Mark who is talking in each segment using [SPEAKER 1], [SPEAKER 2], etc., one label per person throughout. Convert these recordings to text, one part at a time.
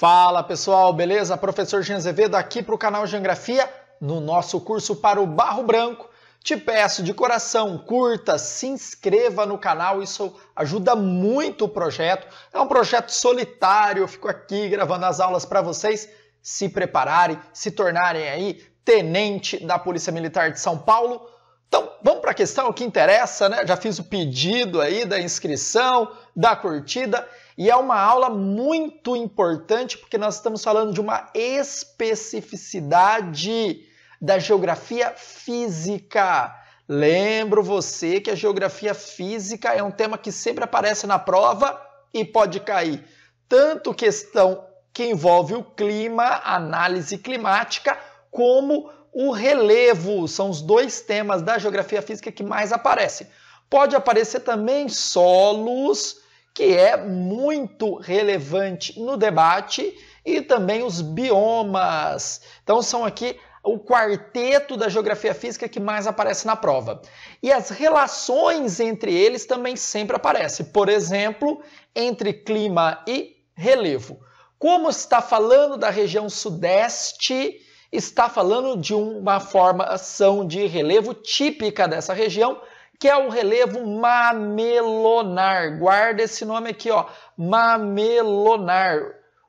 [SPEAKER 1] Fala pessoal, beleza? Professor Jean Azevedo aqui para o canal Geografia, no nosso curso para o Barro Branco. Te peço de coração, curta, se inscreva no canal, isso ajuda muito o projeto. É um projeto solitário, eu fico aqui gravando as aulas para vocês se prepararem, se tornarem aí tenente da Polícia Militar de São Paulo. Então, vamos para a questão que interessa, né? Já fiz o pedido aí da inscrição, da curtida e é uma aula muito importante porque nós estamos falando de uma especificidade da geografia física. Lembro você que a geografia física é um tema que sempre aparece na prova e pode cair tanto questão que envolve o clima, análise climática, como o relevo. São os dois temas da geografia física que mais aparecem. Pode aparecer também solos, que é muito relevante no debate, e também os biomas. Então, são aqui o quarteto da geografia física que mais aparece na prova. E as relações entre eles também sempre aparecem. Por exemplo, entre clima e relevo. Como está falando da região sudeste, está falando de uma formação de relevo típica dessa região, que é o relevo mamelonar. Guarda esse nome aqui, ó, mamelonar.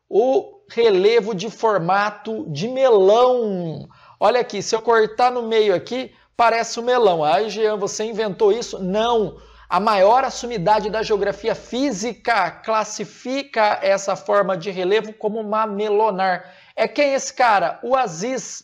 [SPEAKER 1] O relevo de formato de melão. Olha aqui, se eu cortar no meio aqui, parece um melão. Ah, Jean, você inventou isso? Não. A maior assumidade da geografia física classifica essa forma de relevo como mamelonar. É quem é esse cara? O Aziz.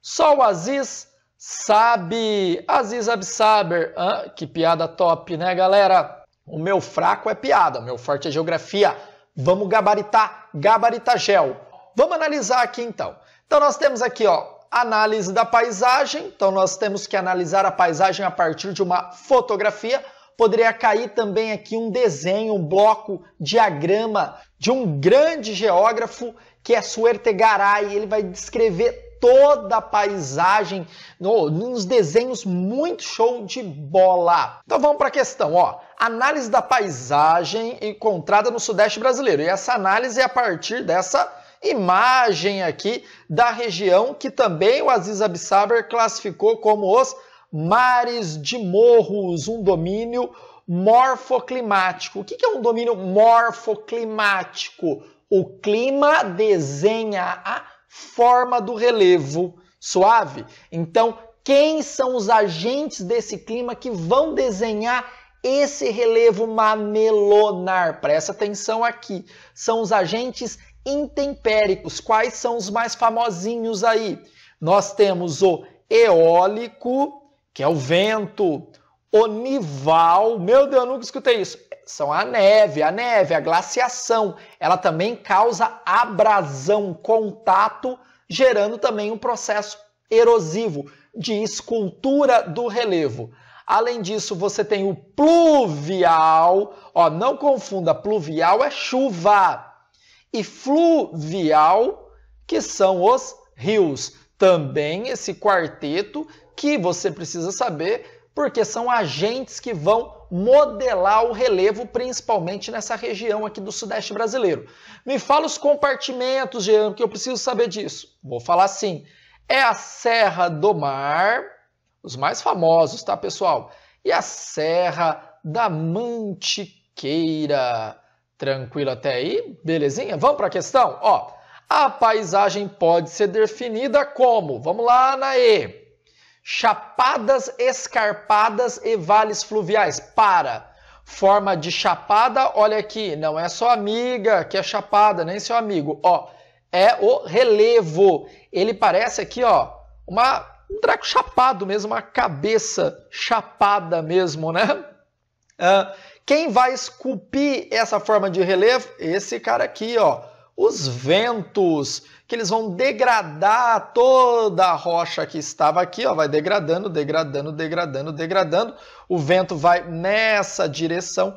[SPEAKER 1] Só o Aziz Sabe, Aziz Absaber, ah, que piada top, né, galera? O meu fraco é piada, meu forte é geografia. Vamos gabaritar, gabaritar gel. Vamos analisar aqui então. Então nós temos aqui, ó, análise da paisagem. Então nós temos que analisar a paisagem a partir de uma fotografia. Poderia cair também aqui um desenho, um bloco, diagrama de um grande geógrafo que é Suerte Garay. Ele vai descrever toda a paisagem, nos desenhos muito show de bola. Então vamos para a questão, ó. Análise da paisagem encontrada no Sudeste brasileiro. E essa análise é a partir dessa imagem aqui da região que também o Aziz Absaber classificou como os mares de morros, um domínio morfoclimático. O que é um domínio morfoclimático? O clima desenha a forma do relevo suave. Então, quem são os agentes desse clima que vão desenhar esse relevo mamelonar? Presta atenção aqui. São os agentes intempéricos. Quais são os mais famosinhos aí? Nós temos o eólico, que é o vento, o nival, meu Deus, eu nunca escutei isso, são a neve, a neve, a glaciação. Ela também causa abrasão, contato, gerando também um processo erosivo de escultura do relevo. Além disso, você tem o pluvial. Ó, não confunda, pluvial é chuva. E fluvial, que são os rios. Também esse quarteto que você precisa saber, porque são agentes que vão modelar o relevo, principalmente nessa região aqui do Sudeste brasileiro. Me fala os compartimentos, Jean, que eu preciso saber disso. Vou falar sim. É a Serra do Mar, os mais famosos, tá, pessoal? E a Serra da Mantiqueira. Tranquilo até aí? Belezinha? Vamos para a questão? Ó, a paisagem pode ser definida como? Vamos lá, na e chapadas escarpadas e vales fluviais. Para! Forma de chapada, olha aqui, não é só amiga que é chapada, nem seu amigo, ó. É o relevo. Ele parece aqui, ó, uma, um draco chapado mesmo, uma cabeça chapada mesmo, né? Uh, quem vai esculpir essa forma de relevo? Esse cara aqui, ó os ventos, que eles vão degradar toda a rocha que estava aqui, ó, vai degradando, degradando, degradando, degradando. O vento vai nessa direção,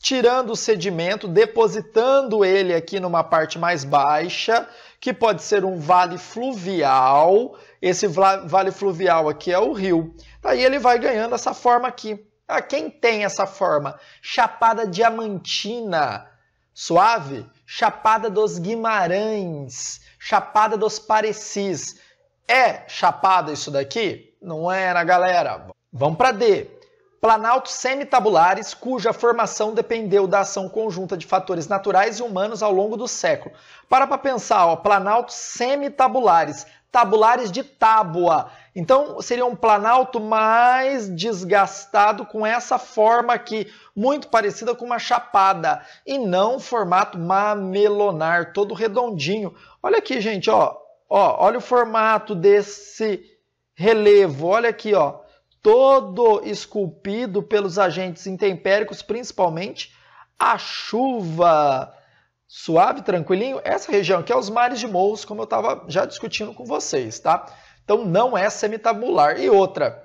[SPEAKER 1] tirando o sedimento, depositando ele aqui numa parte mais baixa, que pode ser um vale fluvial. Esse vale fluvial aqui é o rio. Aí ele vai ganhando essa forma aqui. Ah, quem tem essa forma? Chapada diamantina. Suave? Chapada dos Guimarães, Chapada dos Parecis. É chapada isso daqui? Não era, galera. Vamos para D. Planaltos semitabulares cuja formação dependeu da ação conjunta de fatores naturais e humanos ao longo do século. Para para pensar, ó, planaltos semitabulares, tabulares de tábua. Então seria é um planalto mais desgastado com essa forma aqui, muito parecida com uma chapada, e não formato mamelonar, todo redondinho. Olha aqui, gente, ó, ó, olha o formato desse relevo, olha aqui, ó, todo esculpido pelos agentes intempéricos, principalmente a chuva. Suave, tranquilinho. Essa região aqui é os mares de Mouros, como eu estava já discutindo com vocês, tá? Então não é semitabular. E outra,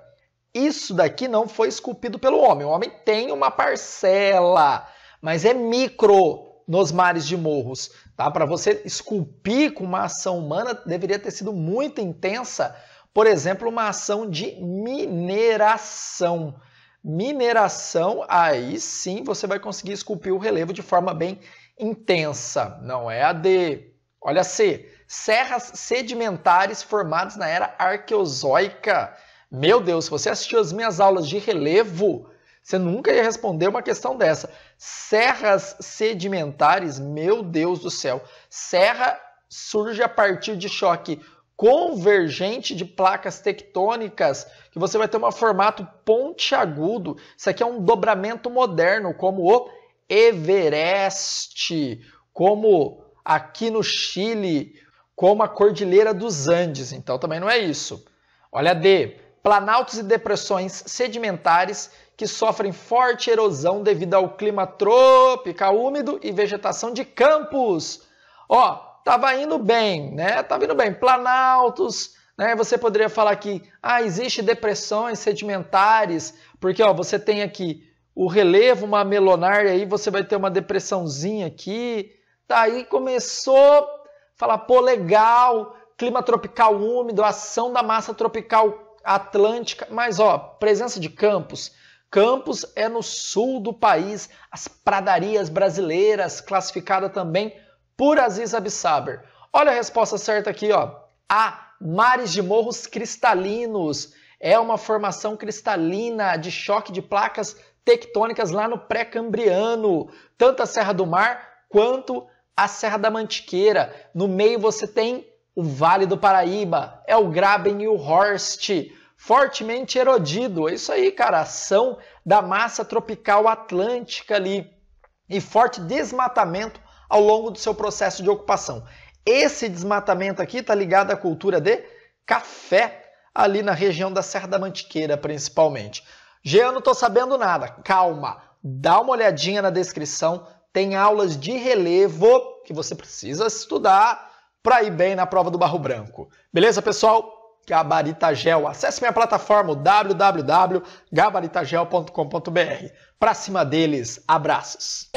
[SPEAKER 1] isso daqui não foi esculpido pelo homem. O homem tem uma parcela, mas é micro nos mares de morros, tá? Para você esculpir com uma ação humana deveria ter sido muito intensa, por exemplo, uma ação de mineração. Mineração, aí sim você vai conseguir esculpir o relevo de forma bem intensa, não é a de Olha C. Serras sedimentares formadas na era arqueozoica. Meu Deus, se você assistiu as minhas aulas de relevo, você nunca ia responder uma questão dessa. Serras sedimentares, meu Deus do céu. Serra surge a partir de choque convergente de placas tectônicas, que você vai ter um formato pontiagudo. Isso aqui é um dobramento moderno, como o Everest, como aqui no Chile como a Cordilheira dos Andes, então também não é isso. Olha de D. Planaltos e depressões sedimentares que sofrem forte erosão devido ao clima tropical úmido e vegetação de campos. Ó, tava indo bem, né? Tava indo bem. Planaltos, né? Você poderia falar que ah, existe depressões sedimentares, porque ó, você tem aqui o relevo uma melonar, aí você vai ter uma depressãozinha aqui, Daí tá, começou falar, pô, legal, clima tropical úmido, ação da massa tropical atlântica, mas ó, presença de Campos. Campos é no sul do país, as pradarias brasileiras, classificada também por Aziz Abissaber. Olha a resposta certa aqui, ó. A mares de morros cristalinos. É uma formação cristalina de choque de placas tectônicas lá no pré-cambriano, tanto a Serra do Mar quanto a Serra da Mantiqueira. No meio você tem o Vale do Paraíba, é o Graben e o Horst, fortemente erodido. É isso aí, cara, ação da massa tropical atlântica ali e forte desmatamento ao longo do seu processo de ocupação. Esse desmatamento aqui está ligado à cultura de café ali na região da Serra da Mantiqueira, principalmente. Jean, não estou sabendo nada. Calma, dá uma olhadinha na descrição tem aulas de relevo que você precisa estudar para ir bem na prova do Barro Branco. Beleza, pessoal? Gabaritagel. Acesse minha plataforma www.gabaritagel.com.br. Para cima deles, abraços.